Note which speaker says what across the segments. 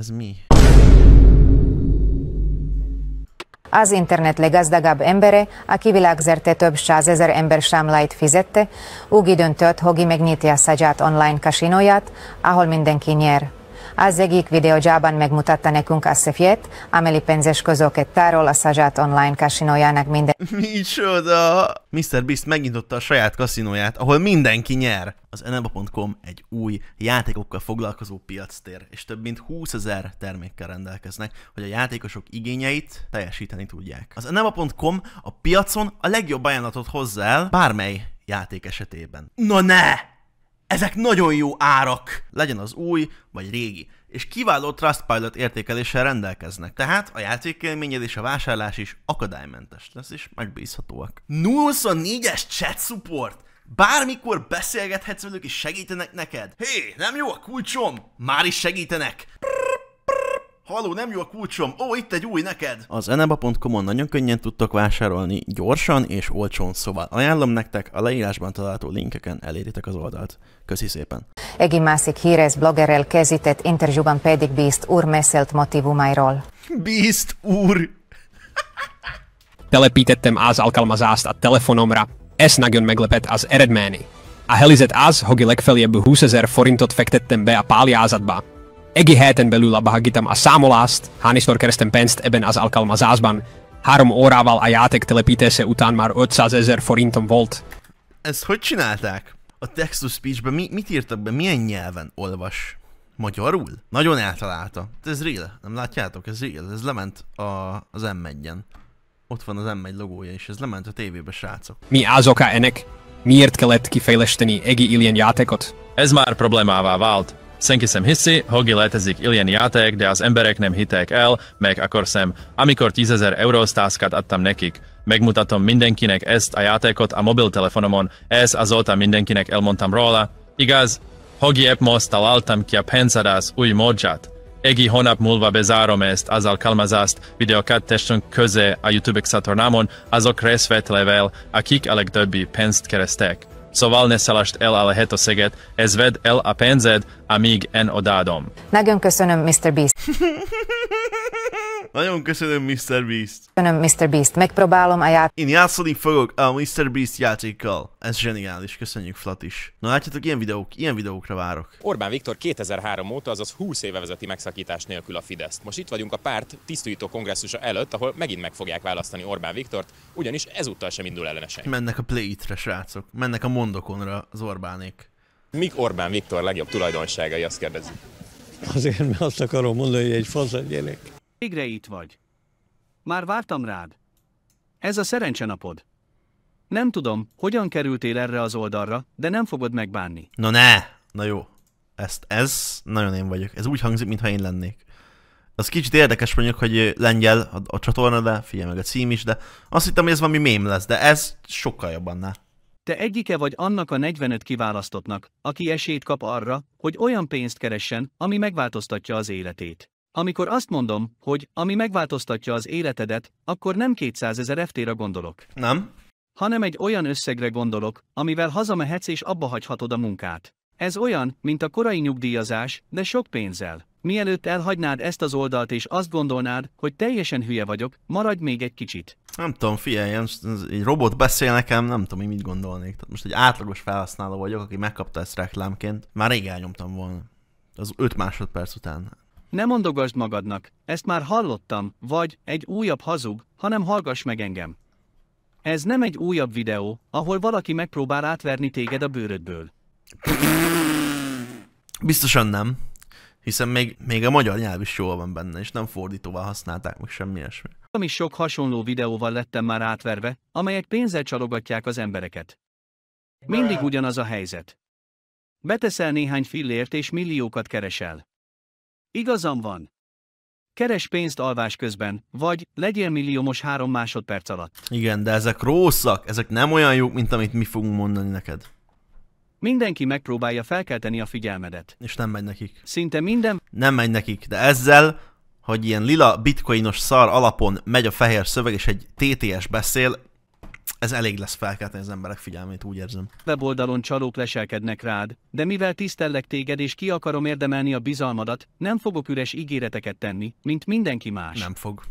Speaker 1: Ez mi?
Speaker 2: Az internet leggazdagabb embere, aki világzerte több százezer ember számláit fizette, úgy döntött, hogy megnyitja a Szaját online kasinóját, ahol mindenki nyer. Az egyik videójában megmutatta nekünk a szefjét, amely pénzes közöket tárol a Szazsát online kasinójának
Speaker 1: minden... Micsoda! Mr. Beast megnyitotta a saját kaszinóját, ahol mindenki nyer. Az eneba.com egy új játékokkal foglalkozó tér, és több mint 20 ezer termékkel rendelkeznek, hogy a játékosok igényeit teljesíteni tudják. Az eneba.com a piacon a legjobb ajánlatot hozzá el bármely játék esetében. Na ne! Ezek nagyon jó árak, legyen az új vagy régi, és kiváló Trustpilot értékeléssel rendelkeznek, tehát a játékélményed és a vásárlás is akadálymentes lesz, és megbízhatóak. 24-es chat support! Bármikor beszélgethetsz velük és segítenek neked. Hé, hey, nem jó a kulcsom? Már is segítenek! Brrr. Haló, nem jó a kulcsom. Ó, itt egy új neked. Az eneba.com-on nagyon könnyen tudtok vásárolni, gyorsan és olcsón, szóval ajánlom nektek, a leírásban található linkeken eléritek az oldalt. Köszi szépen.
Speaker 2: Egy másik híres bloggerrel kezített interjúban pedig Beast úr meszelt motivumáiról. Beast úr! Telepítettem az alkalmazást a telefonomra. Ez nagyon meglepet az eredmény. A helyzet az, hogy legfeljebb 20 ezer forintot fektettem be a pályázatba. Egy héten belül a Bahagitam a számolást, hányszor kerestem pénzt ebben az alkalmazásban. Három órával a játék telepítése után már 500 ezer forintom volt.
Speaker 1: Ezt hogy csinálták? A text to speech mi, mit írtak be? Milyen nyelven olvas? Magyarul? Nagyon eltalálta. Ez real, nem látjátok? Ez real, ez lement a, az m Ott van az M1 logója is, ez lement a tévébe, srácok. Mi az
Speaker 2: oka ennek? Miért kellett kifejleszteni egy
Speaker 1: ilyen játékot? Ez már problémává vált. Senki sem hiszi, hogy létezik ilyen játék, de az emberek nem hitek el, meg akkor sem. Amikor tízezer eurós tászkát adtam nekik, megmutatom mindenkinek ezt a játékot a mobiltelefonomon, ez azóta mindenkinek elmondtam róla. Igaz, hogy épp most találtam ki a pénzadás új módját. Egy hónap múlva bezárom ezt az alkalmazást testünk közé a YouTube-ek csatornámon azok részvétlevel, akik a legtöbbi pénzt keresztek. Szóval ne szalasd el a lehetőséget, ez vedd el a pénzed, amíg en odádom.
Speaker 2: Nagyon köszönöm, Mr. Beast.
Speaker 1: Nagyon köszönöm, Mr. Beast.
Speaker 2: Köszönöm, Mr. Beast. Megpróbálom
Speaker 1: a játék. Én játszani fogok a Mr. Beast játékkal. Ez zseniális, köszönjük Flat is. Na látjátok, ilyen videók, ilyen videókra várok. Orbán Viktor 2003 óta, azaz 20 éve vezeti megszakítás nélkül a Fideszt. Most itt vagyunk a párt tisztító kongresszusa előtt, ahol megint meg fogják választani Orbán Viktort, ugyanis ezúttal sem indul ellenesen. Mennek a play re srácok. Mennek a mondokonra az Orbánék. Mik Orbán Viktor legjobb tulajdonságai, azt kérdezik. Azért, mert azt akarom mondani, hogy egy fasz gyerek.
Speaker 2: Végre itt vagy. Már vártam rád. Ez a szerencsenapod. Nem tudom, hogyan kerültél erre az oldalra, de nem fogod megbánni.
Speaker 1: Na ne! Na jó. Ezt, ez nagyon én vagyok. Ez úgy hangzik, mintha én lennék. Az kicsit érdekes mondjuk, hogy lengyel a, a csatorna, de figyelj meg a cím is, de azt hittem, hogy ez valami mém lesz, de ez sokkal jobb annál.
Speaker 2: Te egyike vagy annak a 45 kiválasztottnak, aki esélyt kap arra, hogy olyan pénzt keressen, ami megváltoztatja az életét. Amikor azt mondom, hogy ami megváltoztatja az életedet, akkor nem 200 ezer FT-ra gondolok. Nem. Hanem egy olyan összegre gondolok, amivel hazamehetsz és abba hagyhatod a munkát. Ez olyan, mint a korai nyugdíjazás, de sok pénzzel. Mielőtt elhagynád ezt az oldalt és azt gondolnád, hogy teljesen hülye vagyok, maradj még egy kicsit.
Speaker 1: Nem tudom, figyelj, egy robot beszél nekem, nem tudom, hogy mit gondolnék. Tehát most egy átlagos felhasználó vagyok, aki megkapta ezt reklámként. Már rég elnyomtam volna. Az 5 másodperc után.
Speaker 2: Ne mondogasd magadnak, ezt már hallottam, vagy egy újabb hazug, hanem hallgass meg engem. Ez nem egy újabb videó, ahol valaki megpróbál átverni téged a bőrödből.
Speaker 1: Biztosan nem hiszen még, még a magyar nyelv is jól van benne, és nem fordítóval használták meg semmi ilyesmi.
Speaker 2: Ami sok hasonló videóval lettem már átverve, amelyek pénzzel csalogatják az embereket. Mindig ugyanaz a helyzet. Beteszel néhány fillért és milliókat keresel. Igazam van. Keres pénzt alvás közben, vagy legyél milliómos három másodperc alatt.
Speaker 1: Igen, de ezek rosszak, ezek nem olyan jók, mint amit mi fogunk mondani neked.
Speaker 2: Mindenki megpróbálja felkelteni a figyelmedet.
Speaker 1: És nem megy nekik. Szinte minden... Nem megy nekik, de ezzel, hogy ilyen lila bitcoinos szar alapon megy a fehér szöveg, és egy TTS beszél, ez elég lesz felkelteni az emberek figyelmét, úgy érzem.
Speaker 2: Weboldalon csalók leselkednek rád, de mivel tisztellek téged és ki akarom érdemelni a bizalmadat, nem fogok üres ígéreteket tenni, mint mindenki más. Nem fog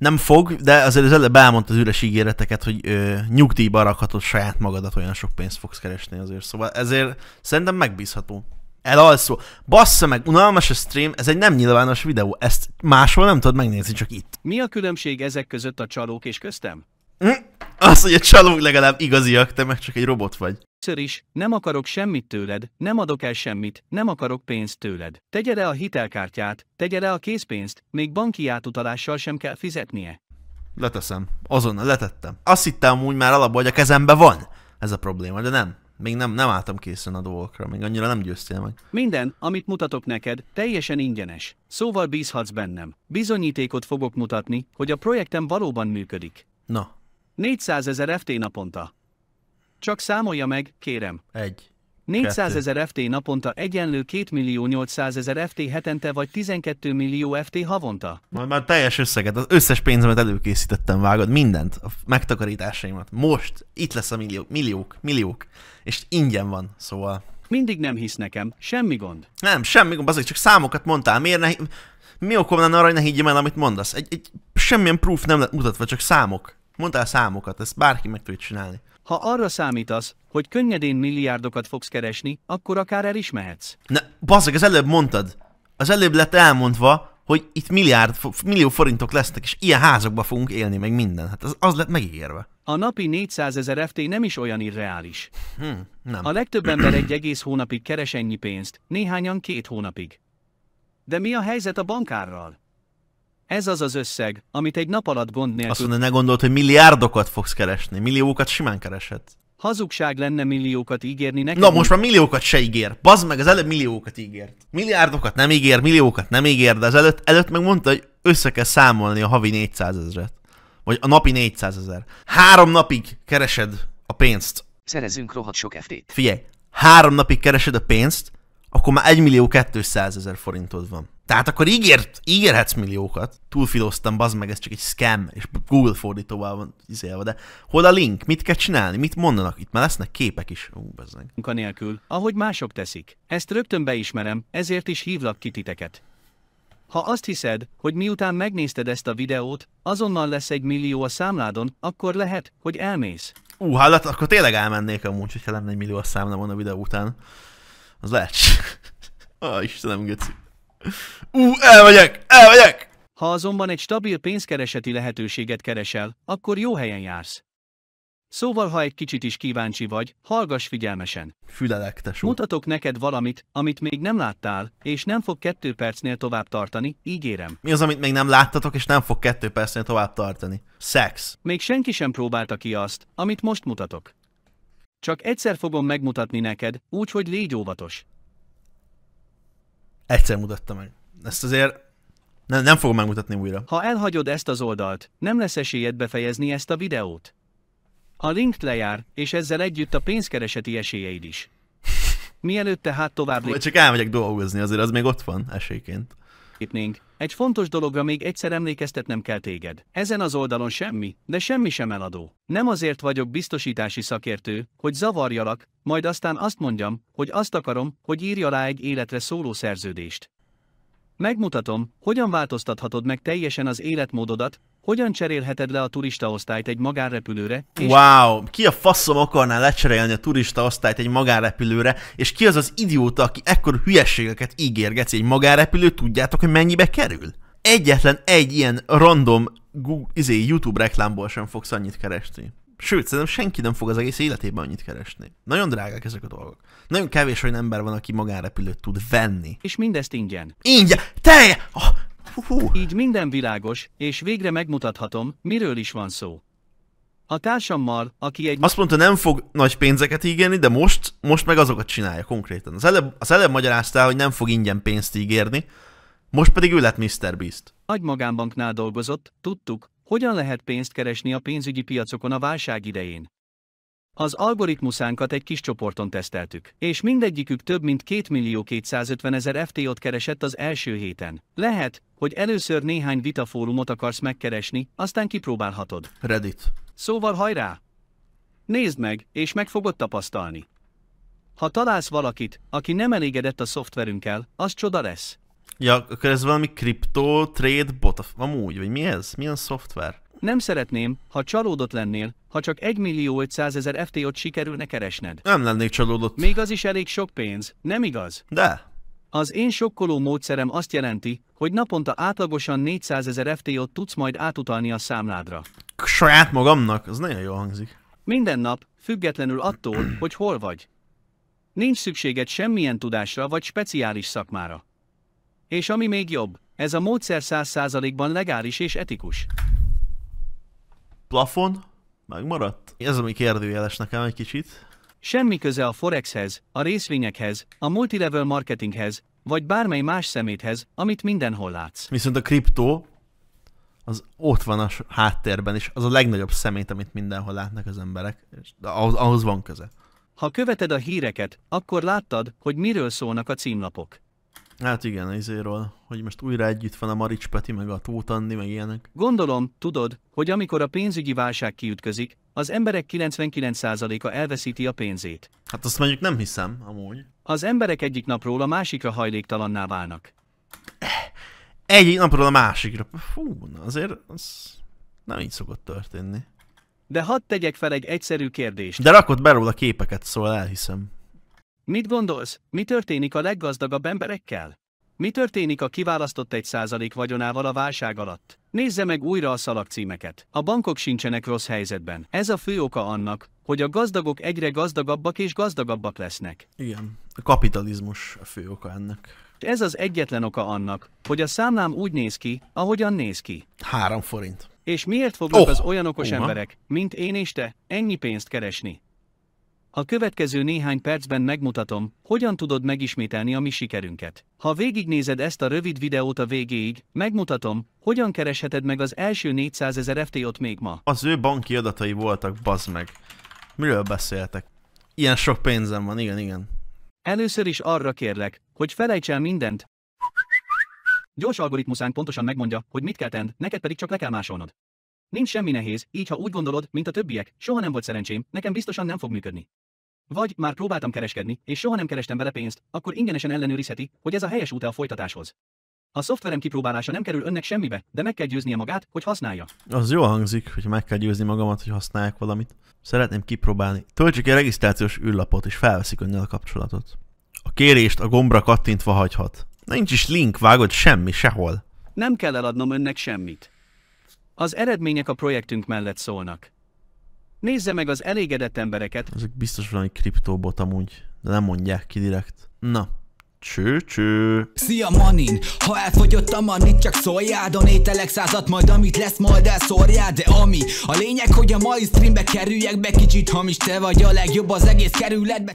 Speaker 1: nem fog, de azért az előbb elmondta az üres ígéreteket, hogy ö, nyugdíjba rakhatod saját magadat, olyan sok pénzt fogsz keresni azért. Szóval ezért szerintem megbízható. Elalszó. Bassza meg, unalmas a stream, ez egy nem nyilvános videó, ezt máshol nem tudod megnézni, csak itt.
Speaker 2: Mi a különbség ezek között a csalók és köztem?
Speaker 1: Hm? Az, hogy a csalók legalább igaziak, te meg csak egy robot vagy.
Speaker 2: Többször is, nem akarok semmit tőled, nem adok el semmit, nem akarok pénzt tőled. Tegye le a hitelkártyát, tegye le a készpénzt, még banki átutalással sem kell fizetnie. Leteszem.
Speaker 1: Azonnal letettem. Azt hittem úgy már alapból, hogy a kezembe van ez a probléma, de nem. Még nem, nem álltam készen a dolgokra, még annyira nem győztél meg.
Speaker 2: Minden, amit mutatok neked, teljesen ingyenes. Szóval bízhatsz bennem. Bizonyítékot fogok mutatni, hogy a projektem valóban működik. Na. 400 ezer FT naponta. Csak számolja meg, kérem.
Speaker 1: Egy. 400 ezer
Speaker 2: FT naponta egyenlő 2 millió 800 ezer FT hetente vagy 12 millió FT havonta.
Speaker 1: Már, már teljes összeget, az összes pénzemet előkészítettem, vágod, mindent, a megtakarításaimat. Most itt lesz a millió, milliók, milliók, és ingyen van, szóval. Mindig nem hisz nekem, semmi gond. Nem, semmi gond, azért csak számokat mondtál, miért ne... Mi okom lenne arra, hogy ne higgyem el, amit mondasz? Egy, egy semmilyen proof nem lett mutatva, csak számok. Mondtál számokat, ezt bárki meg tudja csinálni. Ha arra számítasz, hogy könnyedén milliárdokat
Speaker 2: fogsz keresni,
Speaker 1: akkor akár el is mehetsz. Na, bazzeg, az előbb mondtad. Az előbb lett elmondva, hogy itt milliárd, millió forintok lesznek, és ilyen házakba fogunk élni, meg minden. Hát az, az lett megígérve.
Speaker 2: A napi 400 ezer FT nem is olyan irreális. Hmm, nem. A legtöbb ember egy egész hónapig keres ennyi pénzt, néhányan két hónapig. De mi a helyzet a bankárral? Ez az az összeg, amit egy nap alatt gond nélkül... Azt mondja,
Speaker 1: ne gondolt, hogy milliárdokat fogsz keresni. Milliókat simán kereshet.
Speaker 2: Hazugság lenne milliókat ígérni
Speaker 1: nekem. Na most már milliókat se ígér. Bazd meg, az előbb milliókat ígért. Milliárdokat nem ígér, milliókat nem ígér, de az előtt, előtt meg mondta, hogy össze kell számolni a havi 400 ezeret. Vagy a napi 400 ezer. Három napig keresed a pénzt.
Speaker 2: Szerezünk rohadt sok FT-t.
Speaker 1: Figyelj, három napig keresed a pénzt, akkor már 1 millió 200 ezer forintod van. Tehát akkor ígért, ígérhetsz milliókat. Túlfiloztam, bazd meg, ez csak egy scam, és Google fordítóval van izélve, de hol a link? Mit kell csinálni? Mit mondanak? Itt már lesznek képek is. Ú, bazd
Speaker 2: meg. ahogy mások teszik. Ezt rögtön beismerem, ezért is hívlak ki titeket. Ha azt hiszed, hogy miután megnézted ezt a videót, azonnal lesz egy millió a számládon,
Speaker 1: akkor lehet, hogy elmész. Ú, hát akkor tényleg elmennék amúgy, hogyha lenne egy millió a számlámon a videó után. Az lehet. ah, Istenem, geci. Ú, uh, elmegyek! Elmegyek!
Speaker 2: Ha azonban egy stabil pénzkereseti lehetőséget keresel, akkor jó helyen jársz. Szóval ha egy kicsit is kíváncsi vagy, hallgass figyelmesen. Fülelek, tesó. Mutatok neked valamit, amit még nem láttál, és nem fog kettő percnél tovább tartani, ígérem.
Speaker 1: Mi az, amit még nem láttatok, és nem fog kettő percnél tovább tartani? Szex.
Speaker 2: Még senki sem próbálta ki azt, amit most mutatok. Csak egyszer fogom megmutatni neked, úgyhogy légy óvatos.
Speaker 1: Egyszer mutatta meg. Ezt azért nem, nem fogom megmutatni újra.
Speaker 2: Ha elhagyod ezt az oldalt, nem lesz esélyed befejezni ezt a videót. A link lejár, és ezzel együtt a pénzkereseti esélyeid is. Mielőtt tehát tovább... csak
Speaker 1: elmegyek dolgozni, azért az még ott van esélyként
Speaker 2: átlépnénk, egy fontos dologra még egyszer emlékeztetnem kell téged. Ezen az oldalon semmi, de semmi sem eladó. Nem azért vagyok biztosítási szakértő, hogy zavarjalak, majd aztán azt mondjam, hogy azt akarom, hogy írja rá egy életre szóló szerződést. Megmutatom, hogyan változtathatod meg teljesen az életmódodat, hogyan cserélheted le a turista osztályt egy magánrepülőre? És...
Speaker 1: Wow, ki a faszom akarná lecserélni a osztályt egy magánrepülőre, és ki az az idióta, aki ekkor hülyeségeket ígérgetsz egy magánrepülő, tudjátok, hogy mennyibe kerül? Egyetlen egy ilyen random Google, izé, YouTube reklámból sem fogsz annyit keresni. Sőt, szerintem senki nem fog az egész életében annyit keresni. Nagyon drágák ezek a dolgok. Nagyon kevés olyan ember van, aki magánrepülőt tud venni. És mindezt ingyen. Ingyen!
Speaker 2: Te! Oh, Hú. Így minden világos, és végre megmutathatom, miről is van szó.
Speaker 1: A társammal, aki egy... Azt mondta, nem fog nagy pénzeket ígérni, de most, most meg azokat csinálja konkrétan. Az előbb, az előbb magyaráztál, hogy nem fog ingyen pénzt ígérni, most pedig ő lett Mr. Beast.
Speaker 2: Nagy magánbanknál dolgozott, tudtuk, hogyan lehet pénzt keresni a pénzügyi piacokon a válság idején. Az algoritmusánkat egy kis csoporton teszteltük, és mindegyikük több mint 2 millió 250 ezer FT-ot keresett az első héten. Lehet, hogy először néhány vitafórumot akarsz megkeresni, aztán kipróbálhatod. Reddit. Szóval hajrá! Nézd meg, és meg fogod tapasztalni. Ha találsz valakit, aki nem elégedett a szoftverünkkel, az csoda lesz.
Speaker 1: Ja, akkor ez valami kriptó, trade, bot, amúgy, vagy mi ez? Milyen szoftver? Nem szeretném, ha
Speaker 2: csalódott lennél, ha csak 1 millió 500 ezer FT-ot sikerülne keresned.
Speaker 1: Nem lennék csalódott.
Speaker 2: Még az is elég sok pénz, nem igaz? De. Az én sokkoló módszerem azt jelenti, hogy naponta átlagosan 400 ezer FT-ot tudsz majd átutalni a számládra. Saját magamnak? ez nagyon jól hangzik. Minden nap, függetlenül attól, hogy hol vagy. Nincs szükséged semmilyen tudásra vagy speciális szakmára. És ami még jobb, ez a módszer 100%-ban legális és etikus plafon megmaradt? Ez ami kérdőjeles nekem egy kicsit. Semmi köze a Forexhez, a részvényekhez, a multilevel marketinghez, vagy bármely más szeméthez, amit
Speaker 1: mindenhol látsz. Viszont a kriptó az ott van a háttérben, és az a legnagyobb szemét, amit mindenhol látnak az emberek, és ahhoz, ahhoz van köze. Ha követed a híreket, akkor láttad, hogy miről szólnak a címlapok. Hát igen, izéről, hogy most újra együtt van a Marics Peti, meg a Tóth Anni, meg ilyenek.
Speaker 2: Gondolom, tudod, hogy amikor a pénzügyi válság kiütközik, az emberek 99%-a elveszíti a pénzét. Hát azt mondjuk nem
Speaker 1: hiszem, amúgy. Az emberek egyik napról a másikra hajléktalanná válnak. Eh, egyik napról a másikra. Fú, na azért az nem így szokott történni. De hadd tegyek fel egy egyszerű kérdést. De rakod be róla képeket, szóval elhiszem.
Speaker 2: Mit gondolsz, mi történik a leggazdagabb emberekkel? Mi történik a kiválasztott egy százalék vagyonával a válság alatt? Nézze meg újra a szalagcímeket. A bankok sincsenek rossz helyzetben. Ez a fő oka annak, hogy a gazdagok egyre gazdagabbak és gazdagabbak lesznek. Igen, a
Speaker 1: kapitalizmus
Speaker 2: a fő oka ennek. Ez az egyetlen oka annak, hogy a számlám úgy néz ki, ahogyan néz ki. Három forint. És miért fognak oh, az olyan okos uh, emberek, mint én és te, ennyi pénzt keresni? A következő néhány percben megmutatom, hogyan tudod megismételni a mi sikerünket. Ha végignézed ezt a rövid videót a végéig, megmutatom, hogyan keresheted meg az első 400 ezer FT-ot még ma. Az ő
Speaker 1: banki adatai voltak, bazd meg. Miről beszéltek? Ilyen sok pénzem van, igen, igen. Először is arra kérlek, hogy felejts el mindent.
Speaker 2: Gyors algoritmusán pontosan megmondja, hogy mit kell tenned, neked pedig csak le kell másolnod. Nincs semmi nehéz, így ha úgy gondolod, mint a többiek, soha nem volt szerencsém, nekem biztosan nem fog működni. Vagy már próbáltam kereskedni, és soha nem kerestem bele pénzt, akkor ingyenesen ellenőrizheti, hogy ez a helyes út a folytatáshoz. A szoftverem kipróbálása nem kerül önnek semmibe, de meg kell győznie magát, hogy használja.
Speaker 1: Az jó hangzik, hogy meg kell győzni magamat, hogy használják valamit. Szeretném kipróbálni. Töltsük egy regisztrációs űrlapot, és felveszik önnel a kapcsolatot. A kérést a gombra kattintva hagyhat. Nincs is link, vágod semmi, sehol.
Speaker 2: Nem kell eladnom önnek semmit. Az eredmények a projektünk mellett
Speaker 1: szólnak. Nézze meg az elégedett embereket. Ezek biztos valami kriptóbot amúgy, de nem mondják ki direkt. Na, Cső, cső. Szia
Speaker 2: manin, ha elfogyott a manit, csak A donételek százat, majd amit lesz, majd elszórjád de ami, a lényeg, hogy a mai streambe kerüljek be, kicsit hamis, te vagy a legjobb az egész kerületbe.